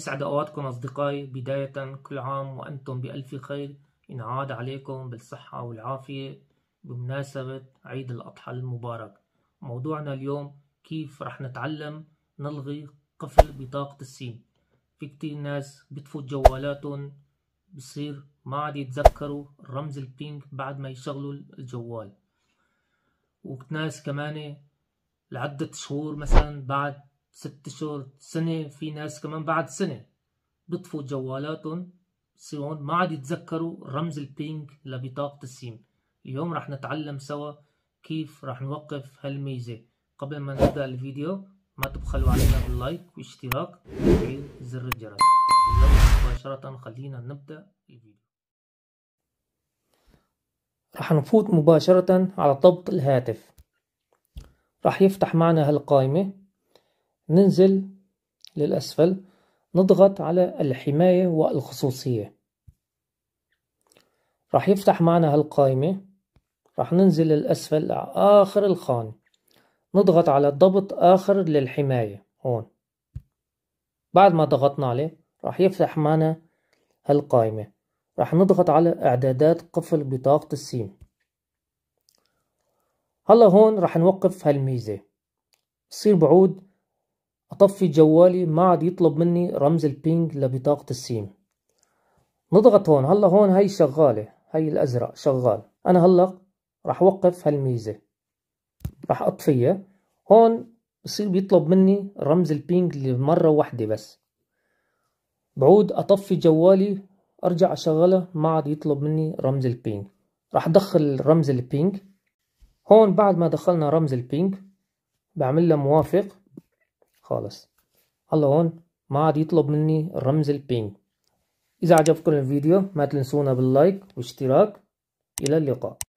يسعد أوقاتكم أصدقائي بداية كل عام وأنتم بألف خير ينعاد عليكم بالصحة والعافية بمناسبة عيد الأضحى المبارك موضوعنا اليوم كيف رح نتعلم نلغي قفل بطاقة السين في كتير ناس بتفوت جوالاتهم بصير ما عاد يتذكروا الرمز البينك بعد ما يشغلوا الجوال وناس كمان لعدة شهور مثلا بعد ست شهور سنة في ناس كمان بعد سنة بيطفوا جوالاتهم سيون ما عاد يتذكروا رمز البينج لبطاقة السيم اليوم رح نتعلم سوا كيف رح نوقف هالميزة قبل ما نبدأ الفيديو ما تبخلوا علينا باللايك واشتراك وتفعيل زر الجرس اليوم مباشرة خلينا نبدأ الفيديو رح نفوت مباشرة على ضبط الهاتف رح يفتح معنا هالقائمة ننزل للأسفل نضغط على الحماية والخصوصية راح يفتح معنا هالقائمة راح ننزل للأسفل آخر الخانة نضغط على الضبط آخر للحماية هون بعد ما ضغطنا عليه راح يفتح معنا هالقائمة راح نضغط على إعدادات قفل بطاقة السيم هلا هون راح نوقف هالميزة بصير بعود أطفي جوالي ما عاد يطلب مني رمز البينج لبطاقة السيم نضغط هون هلا هون هي شغالة هي الأزرق شغال أنا هلا رح وقف هالميزة رح أطفيها هون بصير بيطلب مني رمز البينج لمرة واحدة بس بعود أطفي جوالي أرجع أشغله ما عاد يطلب مني رمز البينج رح أدخل رمز البينج هون بعد ما دخلنا رمز البينج بعمل له موافق خالص هلا هون ما عاد يطلب مني الرمز البينج إذا عجبكم الفيديو ما تنسونا باللايك واشتراك إلى اللقاء